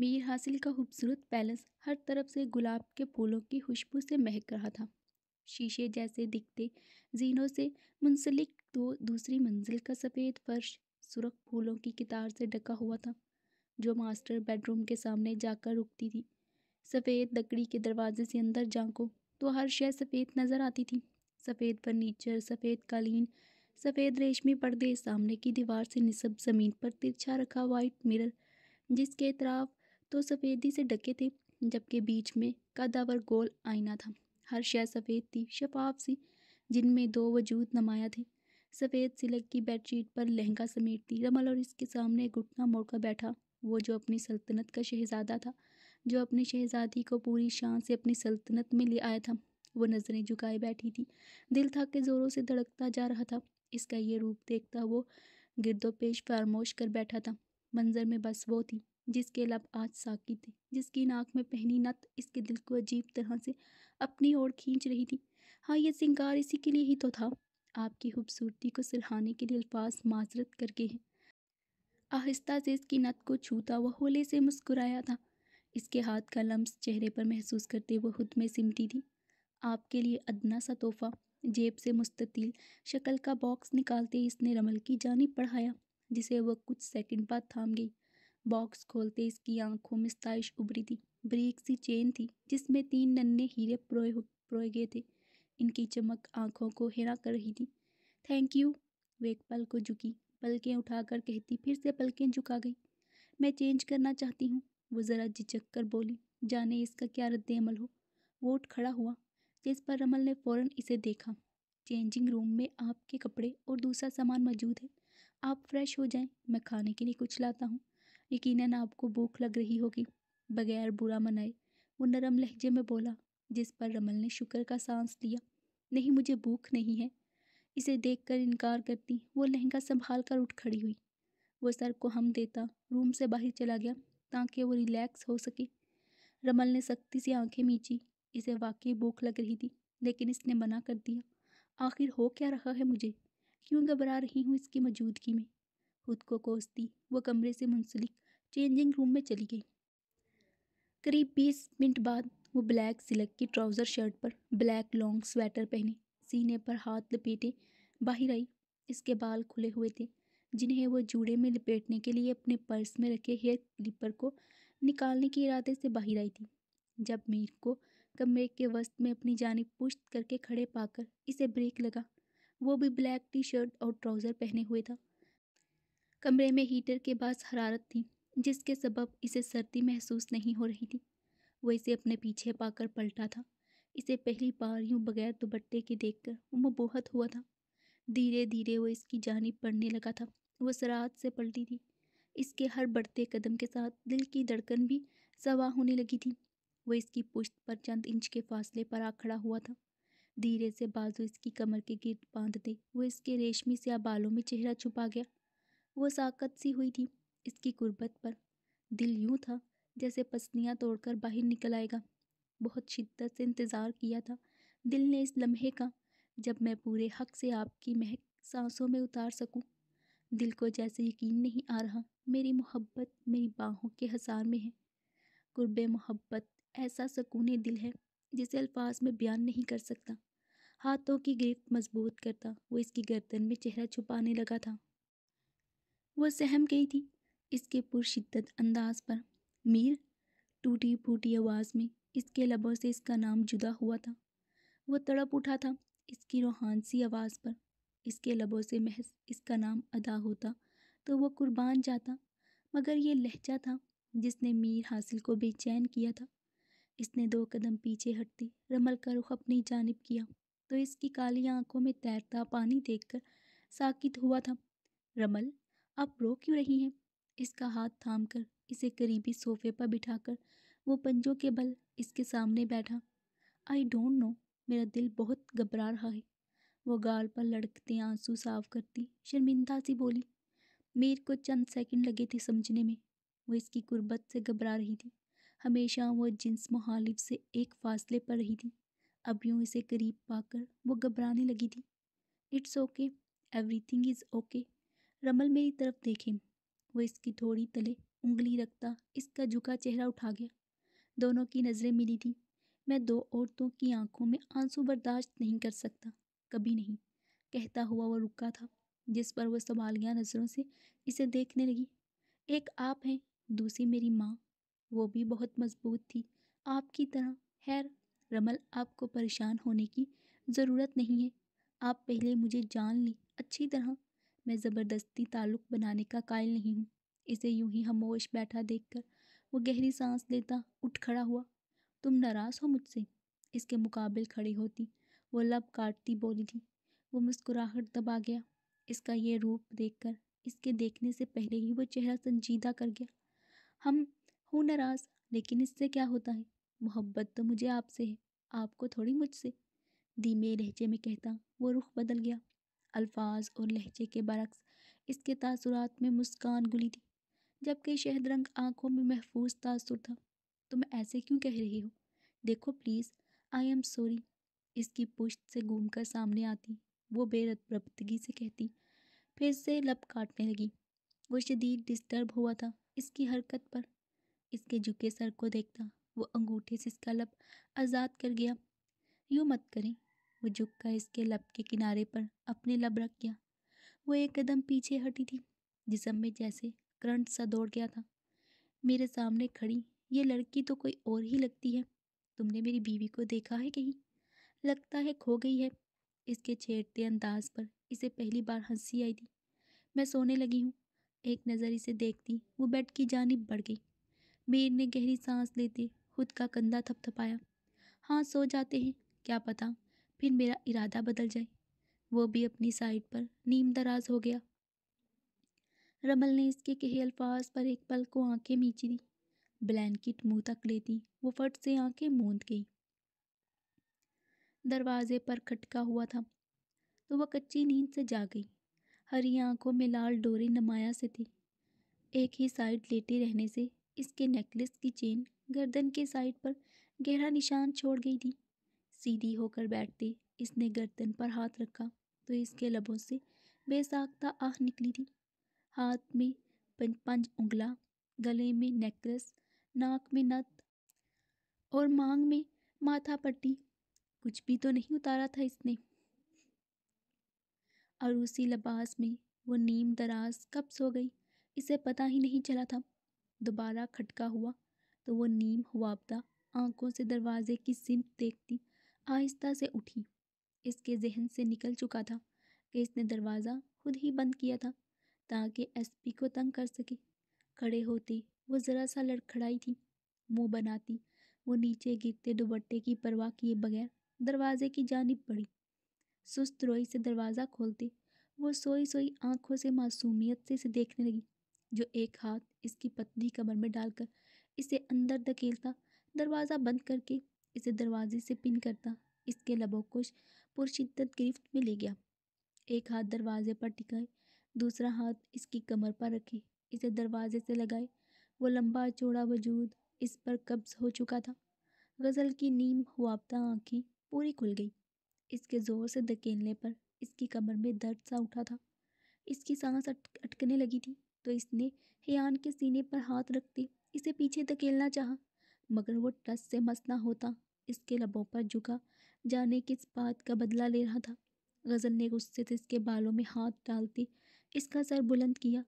मीर हासिल का खूबसूरत पैलेस हर तरफ से गुलाब के फूलों की खुशबू से महक रहा था शीशे जैसे दिखते जीनों से मुंसलिक दो दूसरी मंजिल का सफ़ेद फर्श सुरख फूलों की कितार से ढका हुआ था जो मास्टर बेडरूम के सामने जाकर रुकती थी सफ़ेद लकड़ी के दरवाजे से अंदर झाँको तो हर शय सफ़ेद नज़र आती थी सफ़ेद फर्नीचर सफ़ेद कालीन सफ़ेद रेशमी पर्दे सामने की दीवार से निसब ज़मीन पर तिरछा रखा वाइट मिरर जिसके तरफ तो सफ़ेदी से ढके थे जबकि बीच में कदावर गोल आईना था हर शय सफ़ेद थी शफाफ सी जिनमें दो वजूद नमाया थे सफ़ेद सिलक की बेडशीट पर लहंगा समेटती रमल और इसके सामने घुटना मोड़कर बैठा वो जो अपनी सल्तनत का शहजादा था जो अपनी शहजादी को पूरी शान से अपनी सल्तनत में ले आया था वो नज़रें झुकाए बैठी थी दिल था के ज़ोरों से धड़कता जा रहा था इसका ये रूप देखता वो गिरदो पेश फरामोश कर बैठा था मंजर में बस वो थी जिसके लब आज साकी थे जिसकी नाक में पहनी नत इसके दिल को अजीब तरह से अपनी ओर खींच रही थी हाँ ये सिंगार इसी के लिए ही तो था आपकी खूबसूरती को सिरहाने के लिए अल्फाज माजरत करके हैं आहिस्ता से इसकी नत को छूता वह होले से मुस्कुराया था इसके हाथ का लम्स चेहरे पर महसूस करते वह खुद में सिमटी थी आपके लिए अदना सा तोहफा जेब से मुस्ततील शक्ल का बॉक्स निकालते इसने रमल की जानी पढ़ाया जिसे वह कुछ सेकंड बाद थाम गई बॉक्स खोलते इसकी आंखों में स्ताइश उभरी थी ब्रीक सी चेन थी जिसमें तीन नन्हे हीरे प्रोए प्रोए गए थे इनकी चमक आंखों को हेरा कर रही थी थैंक यू वे एक पल को झुकी पलकें उठाकर कहती फिर से पलकें झुका गई मैं चेंज करना चाहती हूँ वो ज़रा झिझक कर बोली जाने इसका क्या रद्द अमल हो वोट खड़ा हुआ जिस पर अमल ने फ़ौरन इसे देखा चेंजिंग रूम में आपके कपड़े और दूसरा सामान मौजूद है आप फ्रेश हो जाएं मैं खाने के लिए कुछ लाता हूँ यकीनन आपको भूख लग रही होगी बगैर बुरा मनाए वो नरम लहजे में बोला जिस पर रमल ने शुक्र का सांस लिया नहीं मुझे भूख नहीं है इसे देखकर इनकार करती वो लहंगा संभाल कर उठ खड़ी हुई वो सर को हम देता रूम से बाहर चला गया ताकि वो रिलैक्स हो सके रमल ने सख्ती से आंखें मींची इसे वाकई भूख लग रही थी लेकिन इसने मना कर दिया आखिर हो क्या रहा है मुझे क्यों घबरा रही हूँ इसकी मौजूदगी में खुद को कोसती वह कमरे से मुंसलिक चेंजिंग रूम में चली गई करीब बीस मिनट बाद वो ब्लैक सिलक की ट्राउज़र शर्ट पर ब्लैक लॉन्ग स्वेटर पहने सीने पर हाथ लपेटे बाहर आई इसके बाल खुले हुए थे जिन्हें वो जूड़े में लपेटने के लिए अपने पर्स में रखे हेयर क्लिपर को निकालने के इरादे से बाहर आई थी जब मीर को कमरे के वस्त में अपनी जानब पुश्त करके खड़े पाकर इसे ब्रेक लगा वो भी ब्लैक टी शर्ट और ट्राउज़र पहने हुए था कमरे में हीटर के पास हरारत थी जिसके सबब इसे सर्दी महसूस नहीं हो रही थी वो इसे अपने पीछे पाकर पलटा था इसे पहली बार यूं बगैर दुपट्टे के देखकर वो बहुत हुआ था धीरे धीरे वो इसकी जानी पड़ने लगा था वो सराहत से पलटी थी इसके हर बढ़ते कदम के साथ दिल की धड़कन भी सवा होने लगी थी वो इसकी पुश्त पर चंद इंच के फासले पर आ खड़ा हुआ था धीरे से बाजू इसकी कमर के गिर्द बांधते वो इसके रेशमी से बालों में चेहरा छुपा गया वह साकत सी हुई थी इसकी गुर्बत पर दिल यूं था जैसे पसनियाँ तोड़कर बाहर निकल आएगा बहुत शिद्दत से इंतज़ार किया था दिल ने इस लम्हे का जब मैं पूरे हक से आपकी महक सांसों में उतार सकूं। दिल को जैसे यकीन नहीं आ रहा मेरी मोहब्बत मेरी बाहों के हसार में है कुर्ब मोहब्बत ऐसा सकून दिल है जिसे अल्फाज में बयान नहीं कर सकता हाथों की गिरफ्त मजबूत करता वो इसकी गर्दन में चेहरा छुपाने लगा था वह सहम गई थी इसके पुरशिद्दत अंदाज पर मीर टूटी फूटी आवाज़ में इसके लबों से इसका नाम जुदा हुआ था वह तड़प उठा था इसकी रोहानसी आवाज़ पर इसके लबों से महज इसका नाम अदा होता तो वह कुर्बान जाता मगर यह लहजा था जिसने मीर हासिल को बेचैन किया था इसने दो कदम पीछे हटते रमल का रुख अपनी जानब किया तो इसकी काली आंखों में तैरता पानी देखकर साकित हुआ था रमल आप रो क्यों रही हैं इसका हाथ थाम कर इसे करीबी सोफे पर बिठाकर वो पंजों के बल इसके सामने बैठा आई डोंट नो मेरा दिल बहुत घबरा रहा है वो गाल पर लड़कते आंसू साफ करती शर्मिंदा सी बोली मेरे को चंद सेकंड लगे थे समझने में वो इसकी गुर्बत से घबरा रही थी हमेशा वो जिन्स मुहालिफ से एक फासले पर रही थी अब यूँ इसे करीब पाकर वो घबराने लगी थी it's okay everything is okay Ramal मेरी तरफ देखे वो इसकी थोड़ी तले उंगली रखता इसका झुका चेहरा उठा गया दोनों की नज़रें मिली थी मैं दो औरतों की आंखों में आंसू बर्दाश्त नहीं कर सकता कभी नहीं कहता हुआ वो रुका था जिस पर वह संभालिया नज़रों से इसे देखने लगी एक आप हैं दूसरी मेरी माँ वो भी बहुत मजबूत थी आपकी तरह खैर रमल आपको परेशान होने की ज़रूरत नहीं है आप पहले मुझे जान ली अच्छी तरह मैं ज़बरदस्ती ताल्लुक़ बनाने का कायल नहीं हूँ इसे यूं ही हमोश बैठा देखकर वो गहरी सांस लेता उठ खड़ा हुआ तुम नाराज़ हो मुझसे इसके मुकाबिल खड़ी होती वो लब काटती बोली थी वो मुस्कुराहट दबा गया इसका ये रूप देखकर इसके देखने से पहले ही वो चेहरा संजीदा कर गया हम हूँ नाराज़ लेकिन इससे क्या होता है मोहब्बत तो मुझे आपसे है आपको थोड़ी मुझसे धीमे लहजे में कहता वो रुख बदल गया अल्फाज और लहजे के बरक्स इसके तासुरात में मुस्कान गुली थी जबकि शहद रंग आंखों में महफूज तासुर था तुम ऐसे क्यों कह रही हो देखो प्लीज़ आई एम सॉरी इसकी पुश्त से घूम कर सामने आती वो बेरबदगी से कहती फिर से लब काटने लगी वो शदीद डिस्टर्ब हुआ था इसकी हरकत पर इसके झुके सर को देखता वो अंगूठे से इसका लब आज़ाद कर गया यूँ मत करें वो झुक कर इसके लब के किनारे पर अपने लब रख गया वो एक कदम पीछे हटी थी जिसम में जैसे करंट सा दौड़ गया था मेरे सामने खड़ी ये लड़की तो कोई और ही लगती है तुमने मेरी बीवी को देखा है कहीं लगता है खो गई है इसके छेड़ते अंदाज पर इसे पहली बार हंसी आई थी मैं सोने लगी हूँ एक नज़र इसे देखती वो बेड की जानब बढ़ गई मीर ने गहरी सांस लेते खुद का कंधा थपथपाया हाँ सो जाते हैं क्या पता फिर मेरा इरादा बदल जाए वो भी अपनी साइड पर नीम दराज हो गया रमल ने इसके कहे अल्फाज पर एक पल को आंखें मीची दी ब्लैंकेट मुंह तक लेती वो फट से आंखें मूंद गई दरवाजे पर खटका हुआ था तो वह कच्ची नींद से जा गई हरी आंखों में लाल डोरे नमाया से थी एक ही साइड लेटे रहने से इसके नेकलेस की चेन गर्दन के साइड पर गहरा निशान छोड़ गई थी सीधी होकर बैठते इसने गर्दन पर हाथ रखा तो इसके लबों से बेसाख्ता आह निकली थी हाथ में पंच उंगला गले में नेकलेस नाक में नत और मांग में माथा पट्टी कुछ भी तो नहीं उतारा था इसने और उसी लबास में वो नीम दराज कब सो गई इसे पता ही नहीं चला था दोबारा खटका हुआ तो वो नीम हुआबदा आंखों से दरवाजे की सिमत देखती आहिस्ता से उठी इसके जहन से निकल चुका था कि इसने दरवाज़ा खुद ही बंद किया था ताकि एसपी को तंग कर सके खड़े होते वो ज़रा सा लड़खड़ाई थी मुंह बनाती वो नीचे गिरते दुबट्टे की परवाह किए बगैर दरवाजे की जानब पड़ी सुस्त रोई से दरवाज़ा खोलते वो सोई सोई आंखों से मासूमियत से इसे देखने लगी जो एक हाथ इसकी पतली कमर में डालकर इसे अंदर धकेलता दरवाज़ा बंद करके इसे दरवाजे से पिन करता इसके लबो कुछ पुरशिद्दत गिरफ्त में ले गया एक हाथ दरवाजे पर टिकाए दूसरा हाथ इसकी कमर पर रखे इसे दरवाजे से लगाए वो लंबा चौड़ा वजूद इस पर कब्ज हो चुका था गज़ल की नीम हुआबता आँखें पूरी खुल गई इसके ज़ोर से धकेलने पर इसकी कमर में दर्द सा उठा था इसकी सांस अटकने लगी थी तो इसने हयान के सीने पर हाथ रखते इसे पीछे धकेलना चाहा मगर वो टस से मस ना होता इसके लबों पर झुका जाने किस बात का बदला ले रहा था गज़ल ने गुस्से से इसके बालों में हाथ डालती इसका सर बुलंद किया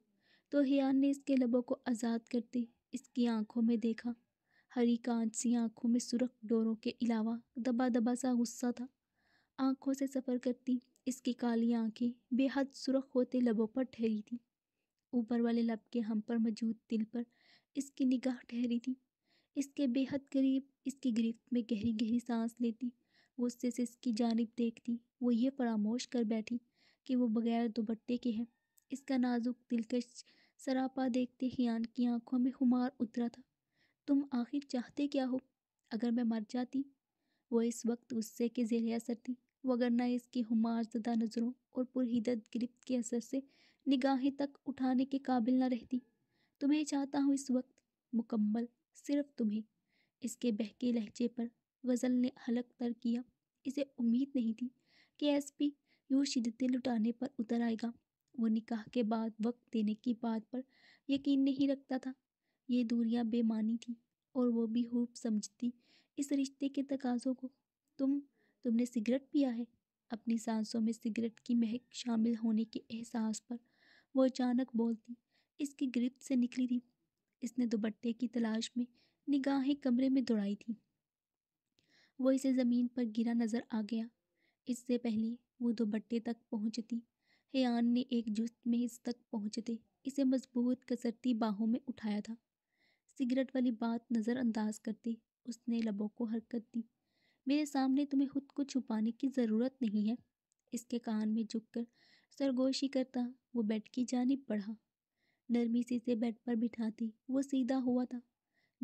तो हियान ने इसके लबों को आज़ाद करते इसकी आंखों में देखा हरी कांच सी आंखों में सुरख डोरों के अलावा दबा दबा सा गुस्सा था आंखों से सफ़र करती इसकी काली आंखें बेहद सुरख होते लबों पर ठहरी थी ऊपर वाले लब के हम पर मौजूद दिल पर इसकी निगाह ठहरी थी इसके बेहद करीब इसकी गिरफ्त में गहरी गहरी सांस लेती गुस्से से इसकी जानब देखती वो ये फरामोश कर बैठी कि वो बगैर दुबट्टे के हैं इसका नाजुक दिलकश सरापा देखते हियान की आंखों में हुमार उतरा था तुम आखिर चाहते क्या हो अगर मैं मर जाती वो इस वक्त गुस्से के जेर असर थी वगरना इसकी हुमार ज़दा नज़रों और पुरहिदत गिरफ्त के असर से निगाहें तक उठाने के काबिल न रहती तुम्हें चाहता हूँ इस वक्त मुकम्मल सिर्फ तुम्हें इसके बहके लहजे पर गज़ल ने हलक तर किया इसे उम्मीद नहीं थी कि एस पी यूँ शिदतें लुटाने पर उतर आएगा वो निकाह के बाद वक्त देने की बात पर यकीन नहीं रखता था ये दूरियां बेमानी थी और वो भी खूब समझती इस रिश्ते के तकाजों को तुम तुमने सिगरेट पिया है अपनी सांसों में सिगरेट की महक शामिल होने के एहसास पर वो अचानक बोलती इसकी गिरफ्त से निकली थी इसने दुपट्टे की तलाश में निगाहें कमरे में दौड़ाई थी वो इसे ज़मीन पर गिरा नज़र आ गया इससे पहले वो दुपट्टे तक पहुँचती हयान ने एक जुस्त में इस तक पहुँचते इसे मजबूत कसरती बाहों में उठाया था सिगरेट वाली बात नज़रअंदाज करते उसने लबों को हरकत दी मेरे सामने तुम्हें खुद को छुपाने की ज़रूरत नहीं है इसके कान में झुककर सरगोशी करता वो बेड की जानब बढ़ा नरमी से इसे बेड पर बिठाती वो सीधा हुआ था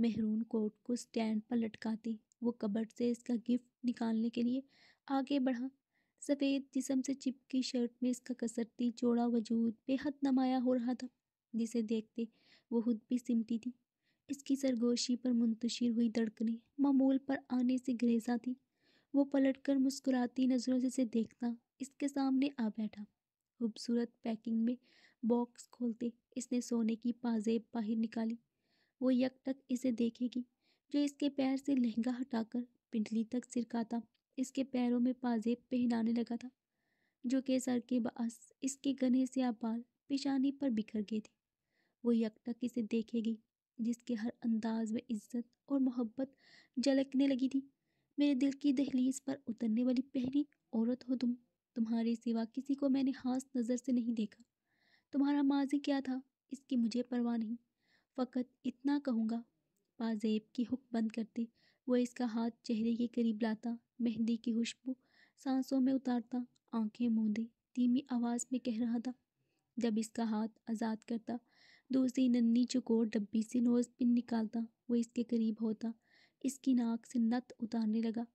मेहरून कोट को स्टैंड पर लटकाती वो कबर्ड से इसका गिफ्ट निकालने के लिए आगे बढ़ा सफ़ेद जिसम से चिपकी शर्ट में इसका कसरती चौड़ा वजूद बेहद नमाया हो रहा था जिसे देखते वो खुद भी सिमटी थी इसकी सरगोशी पर मुंतशिर हुई धड़कने मामूल पर आने से ग्रेजा थी वो पलट कर मुस्कुराती नज़रों से इसे देखता इसके सामने आ बैठा खूबसूरत पैकिंग में बॉक्स खोलते इसने सोने की पाजेब बाहर निकाली वो यकटक इसे देखेगी जो इसके पैर से लहंगा हटाकर पिंडली तक सिरकाता इसके पैरों में पाजेब पहनाने लगा था जो के सर के बास इसके गने से बाल पेशानी पर बिखर गए थे वो यकटक इसे देखेगी जिसके हर अंदाज में इज्जत और मोहब्बत झलकने लगी थी मेरे दिल की दहलीज पर उतरने वाली पहली औरत हो तुम तुम्हारे सिवा किसी को मैंने खास नज़र से नहीं देखा तुम्हारा माजी क्या था इसकी मुझे परवाह नहीं फ़कत इतना कहूँगा पाजेब की हुक बंद करते वह इसका हाथ चेहरे के करीब लाता मेहंदी की खुशबू सांसों में उतारता आंखें मूंदे धीमी आवाज़ में कह रहा था जब इसका हाथ आज़ाद करता दूसरी नन्नी चकोर डब्बी से नोज पिन निकालता वह इसके करीब होता इसकी नाक से नत उतारने लगा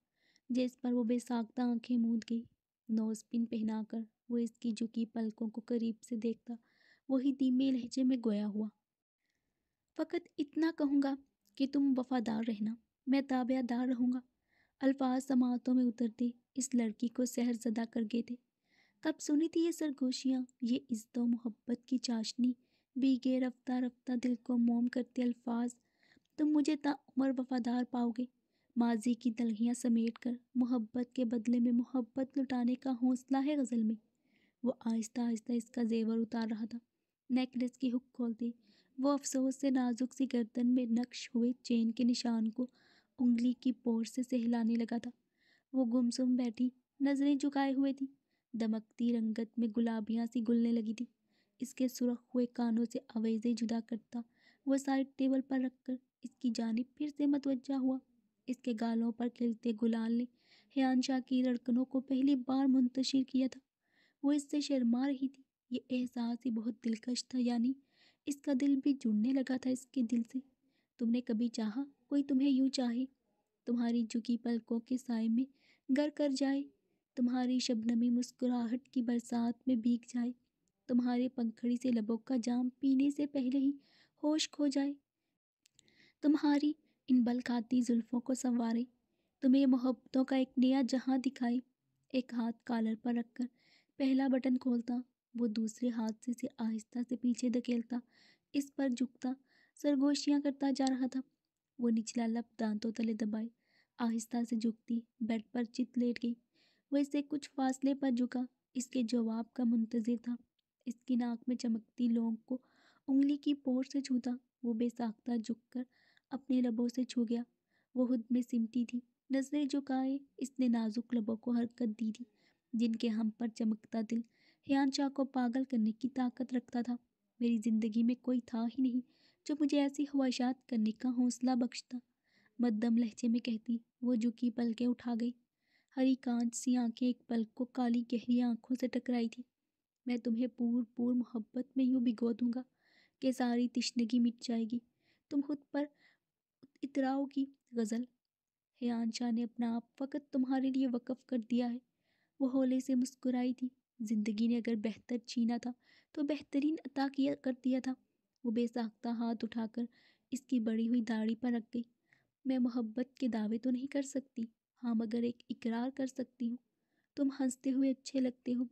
जिस पर वो बेसाख्ता आंखें मूंद गई नोज पिन कर वह इसकी झुकी पलकों को करीब से देखता वही धीमे लहजे में गोया हुआ फ़कत इतना कहूँगा कि तुम वफादार रहना मैं ताबेदार रहूँगा अल्फाज समातों में उतरते इस लड़की को सहर जदा कर गए थे कब सुनी थी ये सरगोशियाँ ये इज्जत मोहब्बत की चाशनी बीगे रफ्ता रफ्ता दिल को मोम करते अल्फाज तुम मुझे मुझे उम्र वफादार पाओगे माजी की दलहियाँ समेट कर मोहब्बत के बदले में मोहब्बत लुटाने का हौसला है गज़ल में वो आहिस्ता आहिस्ता इसका जेवर उतार रहा था नेकलेस की हुक खोल दी वो अफसोस से नाजुक सी गर्दन में नक्श हुए चेन के निशान को उंगली की पोर से सहलाने लगा था वो गुमसुम बैठी नज़रें झुकाए हुए थी दमकती रंगत में गुलाबियाँ सी गुलने लगी थी इसके सुरख हुए कानों से आवेज़ें जुदा करता वह साइड टेबल पर रखकर इसकी जानब फिर से मतवजा हुआ इसके गालों पर खिलते गुलाल ने हयान शाह की लड़कनों को पहली बार मुंतशिर किया था वो इससे शर्मा रही थी ये एहसास ही बहुत दिलकश था यानी इसका दिल भी जुड़ने लगा था इसके दिल से तुमने कभी चाहा कोई तुम्हें यूं चाहे तुम्हारी झुकी पलकों के साय में गर कर जाए तुम्हारी शबनमी मुस्कुराहट की बरसात में भीग जाए तुम्हारे पंखड़ी से लबों का जाम पीने से पहले ही होश खो जाए तुम्हारी इन बलखाती जुल्फ़ों को संवारे तुम्हें मोहब्बतों का एक नया जहां दिखाए एक हाथ कालर पर रखकर पहला बटन खोलता वो दूसरे हाथ से इसे आहिस्ता से पीछे धकेलता इस पर झुकता सरगोशियाँ करता जा रहा था वो निचला लप दांतों तले दबाए आहिस्ता से झुकती बेड पर चित लेट गई वह इसे कुछ फासले पर झुका इसके जवाब का मुंतज़र था इसकी नाक में चमकती लोंग को उंगली की पोर से छूता वो बेसाख्ता झुककर अपने लबों से छू गया वो खुद में सिमटी थी नजरें झुकाए इसने नाजुक लबों को हरकत दी थी जिनके हम पर चमकता दिल ध्यान शाह को पागल करने की ताकत रखता था मेरी ज़िंदगी में कोई था ही नहीं जो मुझे ऐसी ख्वाहिशात करने का हौसला बख्शता मद्दम लहजे में कहती वो झुकी पलकें उठा गई हरी कांच सी आंखें एक पल को काली गहरी आंखों से टकराई थी मैं तुम्हें पूर पूर मोहब्बत में यूँ भिगो दूंगा कि सारी तिश्नगी मिट जाएगी तुम खुद पर इतराओ की गज़ल हयान शाह ने अपना आप फ़कत तुम्हारे लिए वक़फ़ कर दिया है वो हौले से मुस्कुराई थी ज़िंदगी ने अगर बेहतर छीना था तो बेहतरीन अता किया कर दिया था वो बेसाख्ता हाथ उठाकर इसकी बड़ी हुई दाढ़ी पर रख गई मैं मोहब्बत के दावे तो नहीं कर सकती हाँ मगर एक इकरार कर सकती हूँ तुम हंसते हुए अच्छे लगते हो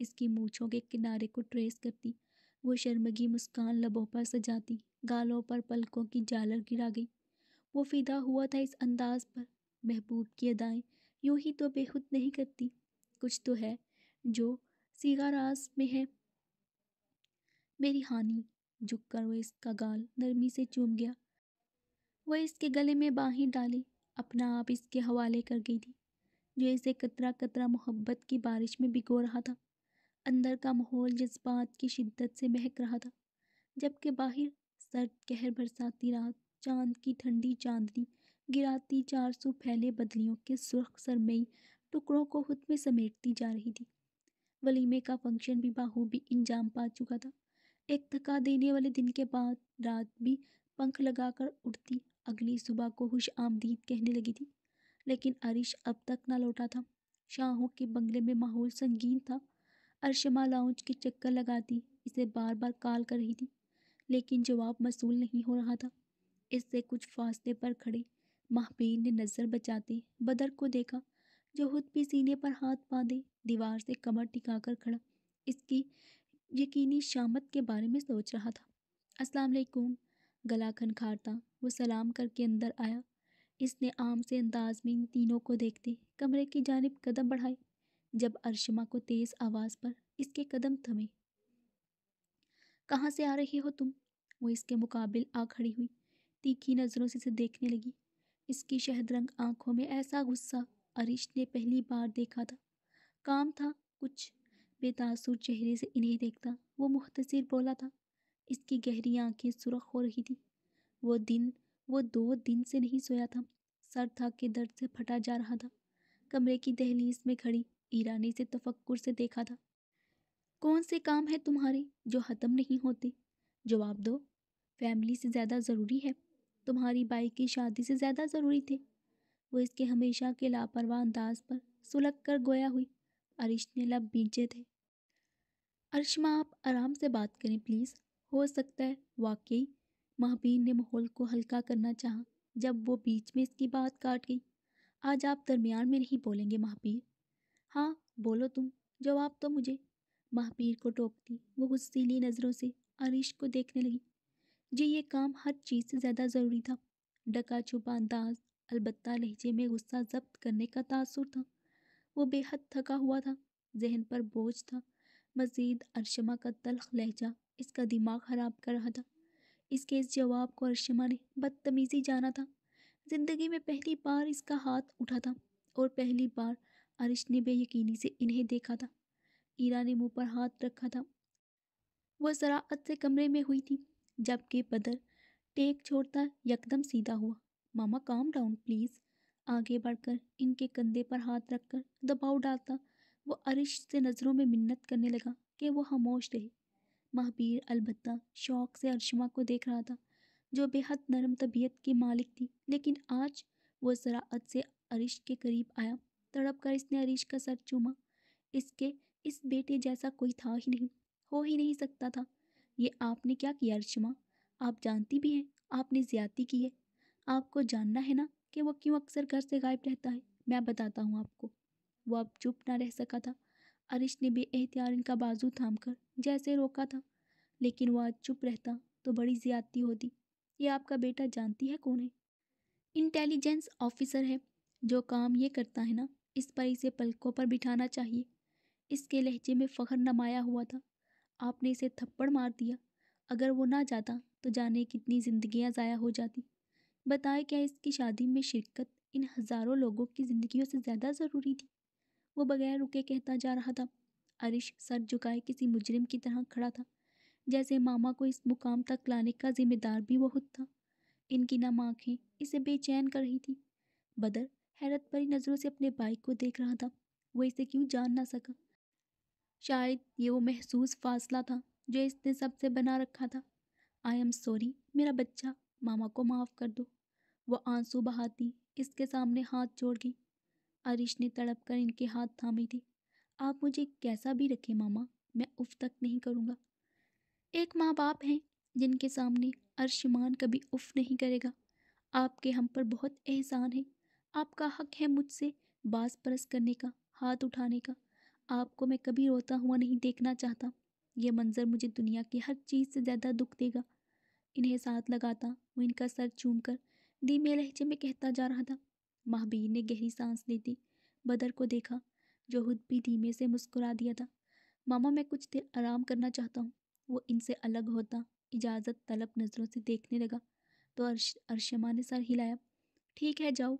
इसकी मूछों के किनारे को ट्रेस करती वो शर्मगी मुस्कान लबों पर सजाती गालों पर पलकों की जालर गिरा गई वो फिदा हुआ था इस अंदाज पर महबूब की अदाएँ यूँ ही तो बेहुद नहीं करती कुछ तो है जो रास में है मेरी हानि झुक कर वह इसका गाल नरमी से चूम गया वह इसके गले में बाहें डाली अपना आप इसके हवाले कर गई थी जो इसे कतरा कतरा मोहब्बत की बारिश में भिगो रहा था अंदर का माहौल जज्बात की शिद्दत से महक रहा था जबकि बाहर सर्द कहर बरसाती रात चांद की ठंडी चांदनी गिराती चार सौ फैले बदलियों के सुर्ख सरमई टुकड़ों को खुद में समेटती जा रही थी वलीमे का फंक्शन भी बाहूबी इंजाम पा चुका था एक थका देने वाले दिन के बाद रात भी पंख लगाकर उड़ती अगली सुबह को खुश आमदीद कहने लगी थी लेकिन अरिश अब तक ना लौटा था शाहों के बंगले में माहौल संगीन था अरशमा लाउंज के चक्कर लगाती इसे बार बार कॉल कर रही थी लेकिन जवाब मसूल नहीं हो रहा था इससे कुछ फासले पर खड़े माहबीन ने नज़र बचाते बदर को देखा जो खुद भी सीने पर हाथ बांधे दीवार से कमर टिकाकर खड़ा इसकी यकीनी शामत के बारे में सोच रहा था अस्सलाम वालेकुम गला खनखारता वो सलाम करके अंदर आया इसने आम से अंदाज में इन तीनों को देखते कमरे की जानब कदम बढ़ाए जब अर्शमा को तेज़ आवाज़ पर इसके कदम थमे कहाँ से आ रहे हो तुम वो इसके मुकाबिल आ खड़ी हुई तीखी नज़रों से इसे देखने लगी इसकी शहद रंग आंखों में ऐसा गुस्सा अरिश ने पहली बार देखा था काम था कुछ बेतासुर चेहरे से इन्हें देखता वो मुख्तसर बोला था इसकी गहरी आंखें सुरख हो रही थी वो दिन वो दो दिन से नहीं सोया था सर था के दर्द से फटा जा रहा था कमरे की दहलीज में खड़ी ईरानी से तफक्कुर से देखा था कौन से काम है तुम्हारे जो ख़त्म नहीं होते जवाब दो फैमिली से ज़्यादा ज़रूरी है तुम्हारी बाई की शादी से ज़्यादा ज़रूरी थे वो इसके हमेशा के लापरवाह अंदाज पर सुलग कर गोया हुई अरिश ने लब बींचे थे अर्शमा आप आराम से बात करें प्लीज़ हो सकता है वाकई महाबीर ने माहौल को हल्का करना चाहा जब वो बीच में इसकी बात काट गई आज आप दरमियान में नहीं बोलेंगे महाबीर हाँ बोलो तुम जवाब तो मुझे महाबीर को टोकती वो गुस्सीली नज़रों से अरिश को देखने लगी जी ये काम हर चीज़ से ज़्यादा ज़रूरी था डका छुपा अंदाज अलबत्ता लहजे में गुस्सा जब्त करने का तासुर था वो बेहद थका हुआ था जहन पर बोझ था मजीद अरशमा का तलख लहजा इसका दिमाग ख़राब कर रहा था इसके इस जवाब को अरशमा ने बदतमीज़ी जाना था ज़िंदगी में पहली बार इसका हाथ उठा था और पहली बार अरिश ने बेयकीनी से इन्हें देखा था ईरा ने मुंह पर हाथ रखा था वह जरात से कमरे में हुई थी जबकि बदर टेक छोड़ता यकदम सीधा हुआ मामा काम डाउन प्लीज़ आगे बढ़कर इनके कंधे पर हाथ रखकर दबाव डालता वो अरिश से नज़रों में मिन्नत करने लगा कि वो खामोश रहे महाबीर अलबत्ता शौक से अरशमा को देख रहा था जो बेहद नरम तबीयत की मालिक थी लेकिन आज वो ज़राअत से अरिश के करीब आया तड़प कर इसने अरिश का सर चूमा इसके इस बेटे जैसा कोई था ही नहीं हो ही नहीं सकता था ये आपने क्या किया अरशमा आप जानती भी हैं आपने ज़्यादती की है आपको जानना है ना कि वो क्यों अक्सर घर से गायब रहता है मैं बताता हूँ आपको वो अब चुप ना रह सका था अरिश ने भी एहतियार इनका बाजू थाम कर जैसे रोका था लेकिन वह आज चुप रहता तो बड़ी ज्यादती होती ये आपका बेटा जानती है कौन है इंटेलिजेंस ऑफिसर है जो काम ये करता है ना इस पर इसे पलकों पर बिठाना चाहिए इसके लहजे में फ़खर नमाया हुआ था आपने इसे थप्पड़ मार दिया अगर वो ना जाता तो जाने कितनी जिंदगियां ज़ाया हो जाती बताए क्या इसकी शादी में शिरकत इन हज़ारों लोगों की ज़िंदगियों से ज़्यादा ज़रूरी थी वो बगैर रुके कहता जा रहा था अरिश सर झुकाए किसी मुजरिम की तरह खड़ा था जैसे मामा को इस मुकाम तक लाने का जिम्मेदार भी बहुत था इनकी नम आँखें इसे बेचैन कर रही थी बदर हैरत भरी नज़रों से अपने बाइक को देख रहा था वो इसे क्यों जान ना सका शायद ये वो महसूस फासला था जो इसने सबसे बना रखा था आई एम सॉरी मेरा बच्चा मामा को माफ़ कर दो वो आंसू बहाती इसके सामने हाथ जोड़ गई अरिश ने तड़प कर इनके हाथ थामे थे आप मुझे कैसा भी रखें मामा मैं उफ तक नहीं करूँगा एक माँ बाप हैं जिनके सामने अरशमान कभी उफ नहीं करेगा आपके हम पर बहुत एहसान है आपका हक है मुझसे बास परस करने का हाथ उठाने का आपको मैं कभी रोता हुआ नहीं देखना चाहता यह मंज़र मुझे दुनिया की हर चीज़ से ज़्यादा दुख देगा इन्हें साथ लगाता वो इनका सर चूम कर धीमे लहजे में कहता जा रहा था महाबीर ने गहरी सांस ले दी बदर को देखा जो खुद भी धीमे से मुस्कुरा दिया था मामा मैं कुछ देर आराम करना चाहता हूँ वो इनसे अलग होता इजाज़त तलब नज़रों से देखने लगा तो अर्श अर्शमा ने सर हिलाया ठीक है जाओ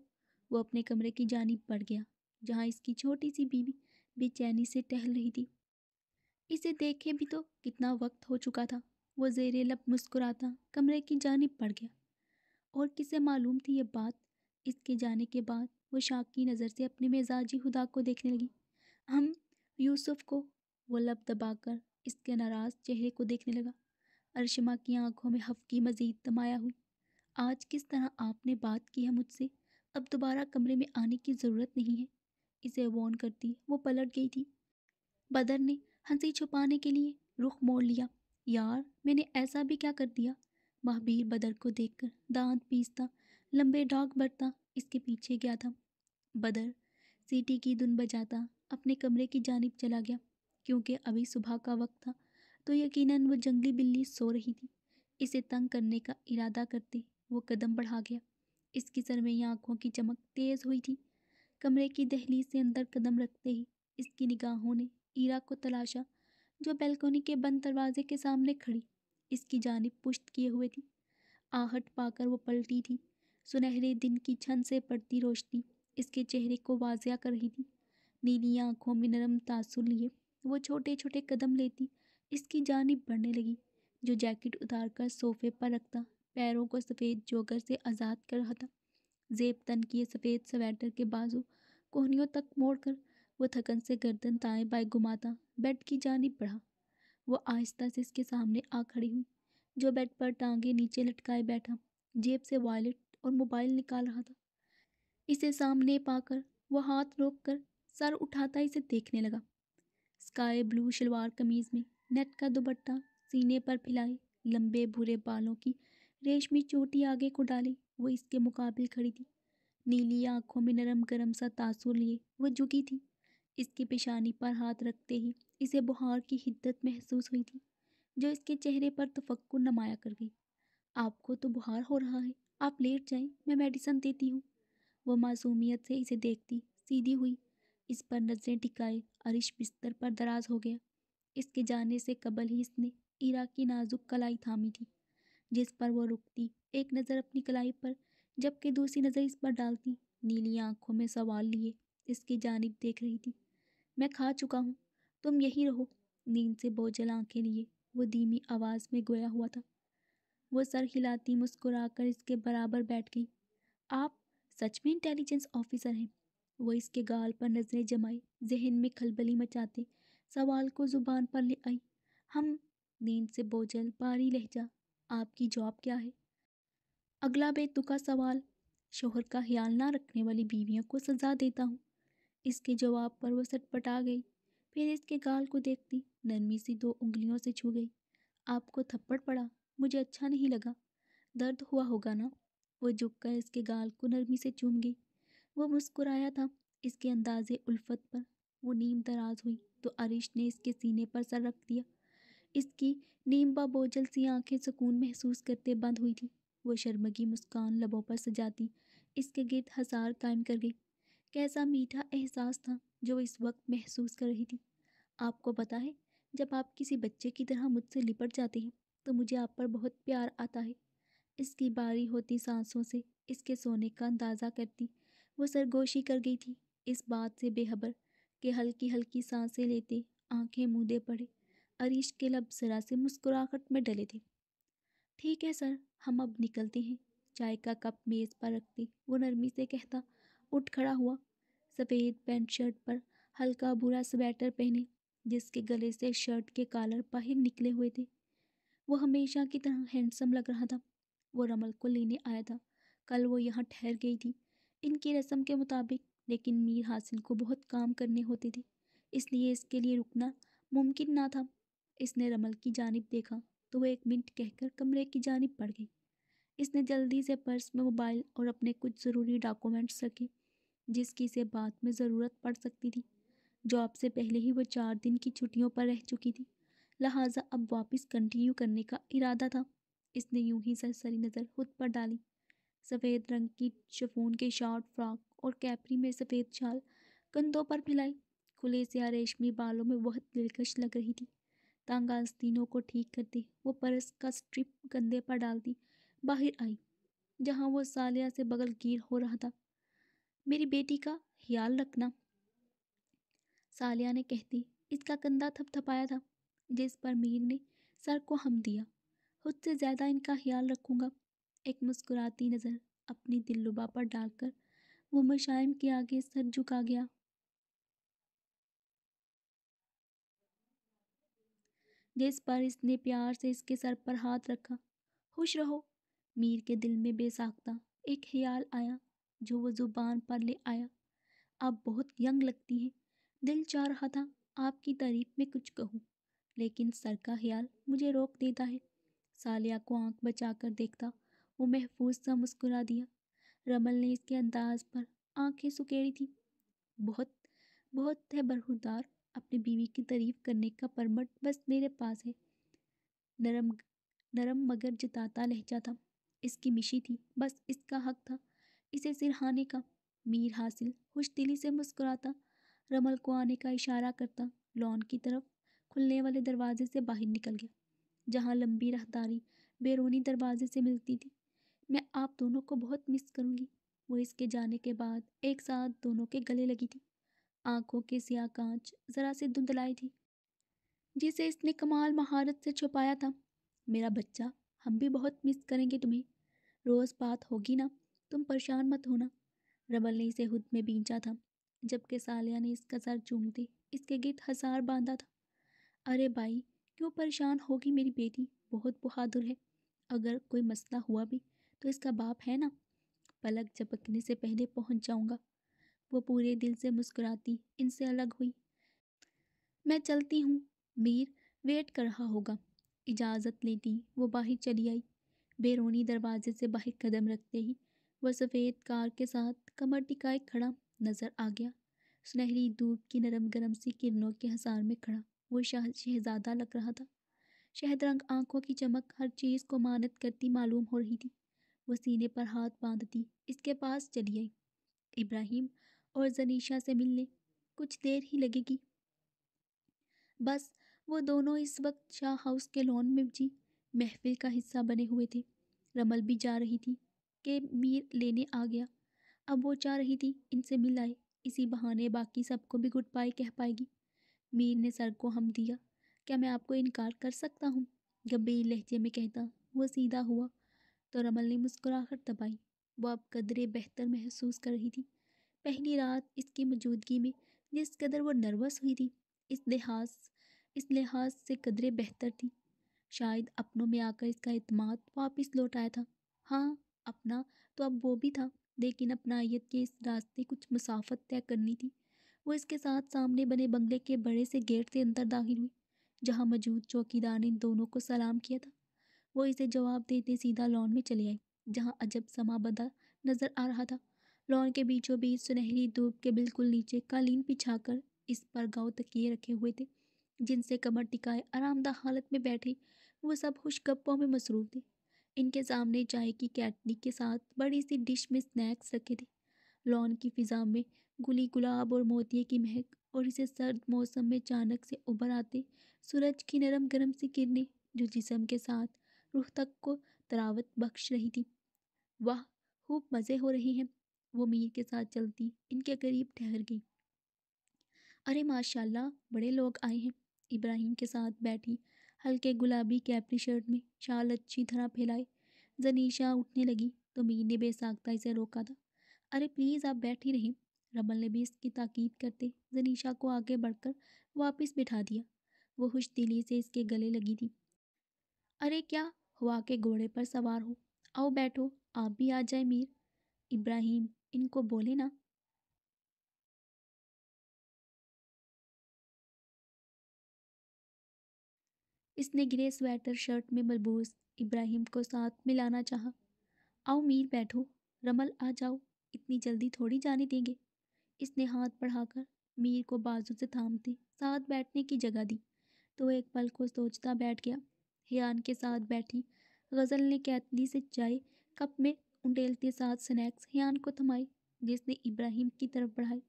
वो अपने कमरे की जानब बढ़ गया जहाँ इसकी छोटी सी बीवी बेचैनी से टहल रही थी इसे देखे भी तो कितना वक्त हो चुका था वो जेर लब मुस्कुराता कमरे की जानब पड़ गया और किसे मालूम थी ये बात इसके जाने के बाद वो शाक की नज़र से अपने मिजाजी खुदा को देखने लगी हम यूसुफ को वो लब दबाकर इसके नाराज़ चेहरे को देखने लगा अरशमा की आंखों में हफ की मज़ीद तमाया हुई आज किस तरह आपने बात की है मुझसे अब दोबारा कमरे में आने की ज़रूरत नहीं है इसे वॉन करती वो पलट गई थी बदर ने हंसी छुपाने के लिए रुख मोड़ लिया यार मैंने ऐसा भी क्या कर दिया महबीर बदर को देखकर दांत पीसता लंबे डॉग बढ़ता इसके पीछे गया था बदर सीटी की धुन बजाता अपने कमरे की जानब चला गया क्योंकि अभी सुबह का वक्त था तो यकीनन वो जंगली बिल्ली सो रही थी इसे तंग करने का इरादा करते वो कदम बढ़ा गया इसकी सरमई आँखों की चमक तेज़ हुई थी कमरे की दहलीज से अंदर कदम रखते ही इसकी निगाहों ने ईरा को तलाशा जो बेलकोनी के बंद दरवाजे के सामने खड़ी इसकी जानब पुश्त किए हुए थी आहट पाकर वो पलटी थी सुनहरे दिन की छन से पड़ती रोशनी इसके चेहरे को वाजिया कर रही थी नीली आंखों में नरम तासुर लिए वो छोटे छोटे कदम लेती इसकी जानब बढ़ने लगी जो जैकेट उतार कर सोफे पर रखता पैरों को सफ़ेद जोकर से आज़ाद कर रहा था जेब तन किए सफ़ेद स्वेटर के बाजू कोहनियों तक मोड़ वह थकन से गर्दन ताएं बाएं घुमाता बेड की जानी पढ़ा वह आहिस्ता से इसके सामने आ खड़ी हुई जो बेड पर टांगे नीचे लटकाए बैठा जेब से वॉलेट और मोबाइल निकाल रहा था इसे सामने पाकर वह हाथ रोक कर सर उठाता इसे देखने लगा स्काई ब्लू शलवार कमीज में नेट का दुपट्टा सीने पर फैलाए लंबे भूरे बालों की रेशमी चोटी आगे को डाली वो इसके मुकाबले खड़ी थी नीली आंखों में नरम गरम सा तासुर लिए वो झुकी थी इसकी पेशानी पर हाथ रखते ही इसे बुहार की हिद्दत महसूस हुई थी जो इसके चेहरे पर तफक् नमाया कर गई आपको तो बुहार हो रहा है आप लेट जाएं मैं मेडिसन देती हूँ वह मासूमियत से इसे देखती सीधी हुई इस पर नजरें टिकाए अरिश बिस्तर पर दराज हो गया इसके जाने से कबल ही इसने इरा की नाजुक कलाई थामी थी जिस पर वो रुकती एक नज़र अपनी कलाई पर जबकि दूसरी नज़र इस पर डालती नीली आंखों में सवाल लिए इसकी जानब देख रही थी मैं खा चुका हूँ तुम यहीं रहो नींद से बोझल आंखें लिए वो धीमी आवाज़ में गोया हुआ था वो सर हिलाती मुस्कुराकर इसके बराबर बैठ गई आप सच में इंटेलिजेंस ऑफिसर हैं वो इसके गाल पर नज़रें जमाई जहन में खलबली मचाते सवाल को ज़ुबान पर ले आई हम नींद से बोझल पारी लहजा आपकी जॉब क्या है अगला बेतुका सवाल शोहर का ख्याल ना रखने वाली बीवियों को सज़ा देता हूँ इसके जवाब पर वह आ गई फिर इसके गाल को देखती नरमी सी दो उंगलियों से छू गई आपको थप्पड़ पड़ा मुझे अच्छा नहीं लगा दर्द हुआ होगा ना वो झुककर इसके गाल को नरमी से चूम गई वो मुस्कुराया था इसके अंदाजे उल्फत पर वो नीम दराज हुई तो अरिश ने इसके सीने पर सर रख दिया इसकी बा बोझल सी आंखें सुकून महसूस करते बंद हुई थी वो शर्मगी मुस्कान लबों पर सजाती इसके गिर्द हजार कायम कर गई कैसा मीठा एहसास था जो इस वक्त महसूस कर रही थी आपको पता है जब आप किसी बच्चे की तरह मुझसे लिपट जाते हैं तो मुझे आप पर बहुत प्यार आता है इसकी बारी होती सांसों से इसके सोने का अंदाज़ा करती वो सरगोशी कर गई थी इस बात से बेहबर कि हल्की हल्की सांसें लेते आंखें मूदे पड़े अरीश के लब जरा से मुस्कुराहट में डले थे ठीक है सर हम अब निकलते हैं चाय का कप मेज़ पर रखते वो नरमी से कहता उठ खड़ा हुआ सफ़ेद पैंट शर्ट पर हल्का बुरा स्वेटर पहने जिसके गले से शर्ट के कालर बाहर निकले हुए थे वो हमेशा की तरह हैंडसम लग रहा था वो रमल को लेने आया था कल वो यहाँ ठहर गई थी इनकी रस्म के मुताबिक लेकिन मीर हासिल को बहुत काम करने होते थे इसलिए इसके लिए रुकना मुमकिन ना था इसने रमल की जानब देखा तो वह एक मिनट कहकर कमरे की जानब पड़ गई इसने जल्दी से पर्स में मोबाइल और अपने कुछ ज़रूरी डॉक्यूमेंट्स रखे जिसकी इसे बाद में ज़रूरत पड़ सकती थी जॉब से पहले ही वह चार दिन की छुट्टियों पर रह चुकी थी लिहाजा अब वापस कंटिन्यू करने का इरादा था इसने यूं ही सरसरी नज़र खुद पर डाली सफ़ेद रंग की शफून के शॉर्ट फ्रॉक और कैपरी में सफ़ेद शाल कंधों पर फैलाई खुले से रेशमी बालों में बहुत दिलकश लग रही थी तांगा आस्तीनों को ठीक करते वो परस का स्ट्रिप कंधे पर डालती बाहर आई जहाँ वो सालिया से बगल गिर हो रहा था मेरी बेटी का ख्याल रखना सालिया ने कहती इसका कंधा थपथपाया था जिस पर मीर ने सर को हम दिया खुद से ज़्यादा इनका ख्याल रखूँगा एक मुस्कुराती नज़र अपनी दिलरुबा पर डालकर वो मशाइम के आगे सर झुका गया जिस पर इसने प्यार से इसके सर पर हाथ रखा खुश रहो मीर के दिल में बेसाख्ता एक ख्याल आया जो वो ज़ुबान पर ले आया आप बहुत यंग लगती हैं दिल चाह रहा था आपकी तारीफ में कुछ कहूँ लेकिन सर का ख्याल मुझे रोक देता है सालिया को आंख बचा कर देखता वो महफूज सा मुस्कुरा दिया रमल ने इसके अंदाज पर आंखें सुकेड़ी थी बहुत बहुत है बरहुदार अपनी बीवी की तारीफ करने का परमट बस मेरे पास है नरम नरम मगर जताता लहजा था इसकी मिशी थी बस इसका हक था इसे सिरहाने का मीर हासिल खुश दिली से मुस्कुराता रमल को आने का इशारा करता लॉन की तरफ खुलने वाले दरवाजे से बाहर निकल गया जहाँ लंबी रहदारी बेरोनी दरवाजे से मिलती थी मैं आप दोनों को बहुत मिस करूँगी वो इसके जाने के बाद एक साथ दोनों के गले लगी थी आंखों के सिया कांच ज़रा से धुंधलाई थी जिसे इसने कमाल महारत से छुपाया था मेरा बच्चा हम भी बहुत मिस करेंगे तुम्हें रोज़ बात होगी ना तुम परेशान मत होना रमल ने इसे हुद में बींचा था जबकि सालिया ने इसका सर चूमते इसके गीत हजार बांधा था अरे भाई क्यों परेशान होगी मेरी बेटी बहुत बहादुर है अगर कोई मसला हुआ भी तो इसका बाप है ना पलक झपकने से पहले पहुंच जाऊंगा वो पूरे दिल से मुस्कुराती इनसे अलग हुई मैं चलती हूँ मीर वेट कर रहा होगा इजाज़त लेती वो बाहर चली आई बेरोनी दरवाजे से बाहर कदम रखते ही वह सफ़ेद कार के साथ कमर टिकाए खड़ा नजर आ गया सुनहरी धूप की नरम गरम सी किरणों के हसार में खड़ा वो शाह शहजादा लग रहा था शहद रंग आंखों की चमक हर चीज़ को मानत करती मालूम हो रही थी वह सीने पर हाथ बांधती इसके पास चली आई इब्राहिम और जनीशा से मिलने कुछ देर ही लगेगी बस वो दोनों इस वक्त शाह हाउस के लॉन में जी महफिल का हिस्सा बने हुए थे रमल भी जा रही थी के मीर लेने आ गया अब वो चाह रही थी इनसे मिल आए इसी बहाने बाकी सबको भी गुड बाय कह पाएगी मीर ने सर को हम दिया क्या मैं आपको इनकार कर सकता हूँ गंभीर लहजे में कहता वो सीधा हुआ तो रमल ने कर दबाई वो अब कदरे बेहतर महसूस कर रही थी पहली रात इसकी मौजूदगी में जिस कदर वो नर्वस हुई थी इस लिहाज इस लिहाज से कदरे बेहतर थी शायद अपनों में आकर इसका अतमाद वापस लौट आया था हाँ अपना तो अब वो भी था लेकिन अपना आयत के इस रास्ते कुछ मुसाफत तय करनी थी वो इसके साथ सामने बने बंगले के बड़े से गेट से अंदर दाखिल हुई जहाँ मौजूद चौकीदार ने दोनों को सलाम किया था वो इसे जवाब देते सीधा लॉन में चली आई जहाँ अजब समा बदा नज़र आ रहा था लॉन के बीचों बीच सुनहरी धूप के बिल्कुल नीचे कालीन बिछाकर इस पर गाँव तकिए रखे हुए थे जिनसे कमर टिकाए आरामदा हालत में बैठी वो सब खुश गप्पों में मसरूफ थे इनके सामने चाय की कैटनी के साथ बड़ी सी डिश में स्नैक्स रखे थे लॉन की फिजा में गुली गुलाब और मोतिये की महक और इसे सर्द मौसम में अचानक से उभर आते सूरज की नरम गरम सी किरणें जो जिसम के साथ रूह तक को तरावत बख्श रही थी वाह खूब मज़े हो रहे हैं वो मीर के साथ चलती इनके करीब ठहर गई अरे माशाल्लाह बड़े लोग आए हैं इब्राहिम के साथ बैठी हल्के गुलाबी कैपरी शर्ट में शाल अच्छी तरह फैलाए जनीशा उठने लगी तो मीर ने बेसाखता इसे रोका था अरे प्लीज़ आप बैठ ही रहें रमल ने भी इसकी ताकीद करते जनीशा को आगे बढ़कर वापस बिठा दिया वो खुश दिली से इसके गले लगी थी अरे क्या हुआ के घोड़े पर सवार हो आओ बैठो आप भी आ जाए मीर इब्राहिम इनको बोले ना इसने ग्रे स्वेटर शर्ट में मलबूस इब्राहिम को साथ में लाना चाहा आओ मीर बैठो रमल आ जाओ इतनी जल्दी थोड़ी जाने देंगे इसने हाथ बढ़ाकर मीर को बाजू से थामते साथ बैठने की जगह दी तो एक पल को सोचता बैठ गया हियान के साथ बैठी गज़ल ने कैतली से चाय कप में उंडेलते साथ स्नैक्स हियान को थमाई जिसने इब्राहिम की तरफ बढ़ाई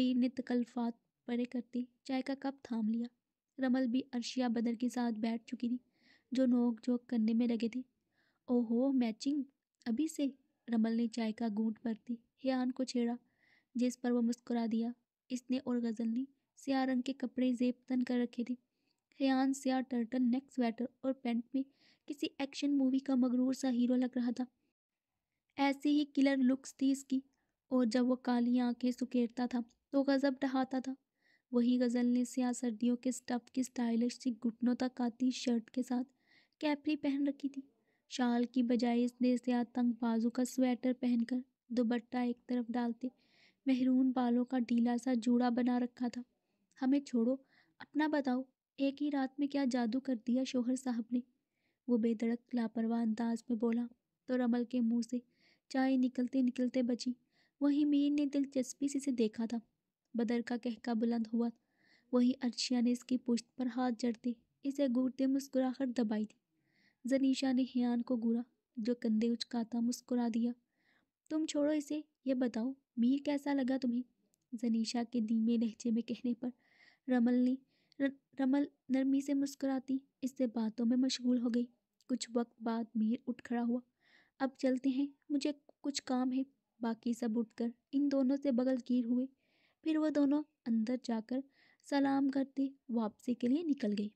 मीर ने तकल्फात परे करते चाय का कप थाम लिया रमल भी अर्शिया बदर के साथ बैठ चुकी थी जो नोक झोंक करने में लगे थे ओहो मैचिंग अभी से रमल ने चाय का घूंट भरती हयान को छेड़ा जिस पर वह मुस्कुरा दिया इसने और गज़ल ने स्या रंग के कपड़े जेब तन कर रखे थे हयान स्या टर्टन नेक स्वेटर और पैंट में किसी एक्शन मूवी का मगरूर सा हीरो लग रहा था ऐसी ही किलर लुक्स थी इसकी और जब वो काली आंखें सुकेरता था तो गज़ब डहाता था वही गज़ल ने सिया सर्दियों के स्टफ की स्टाइलिश सी घुटनों तक आती शर्ट के साथ कैपरी पहन रखी थी शाल की बजाय इसने सिया तंग बाजू का स्वेटर पहनकर दुबट्टा एक तरफ डालते मेहरून बालों का ढीला सा जूड़ा बना रखा था हमें छोड़ो अपना बताओ एक ही रात में क्या जादू कर दिया शोहर साहब ने वो बेधड़क लापरवाह अंदाज में बोला तो रमल के मुंह से चाय निकलते निकलते बची वहीं मीर ने दिलचस्पी से इसे देखा था बदर का कहका बुलंद हुआ वही अर्शिया ने इसकी पुश्त पर हाथ जड़ते इसे घूरते कर दबाई थी जनीशा ने हियान को घूरा जो कंधे उचकाता मुस्कुरा दिया तुम छोड़ो इसे यह बताओ मीर कैसा लगा तुम्हें जनीशा के धीमे लहजे में कहने पर रमल ने र, रमल नरमी से मुस्कुराती इससे बातों में मशगूल हो गई कुछ वक्त बाद मीर उठ खड़ा हुआ अब चलते हैं मुझे कुछ काम है बाकी सब उठकर इन दोनों से बगल गिर हुए फिर वह दोनों अंदर जाकर सलाम करती वापसी के लिए निकल गई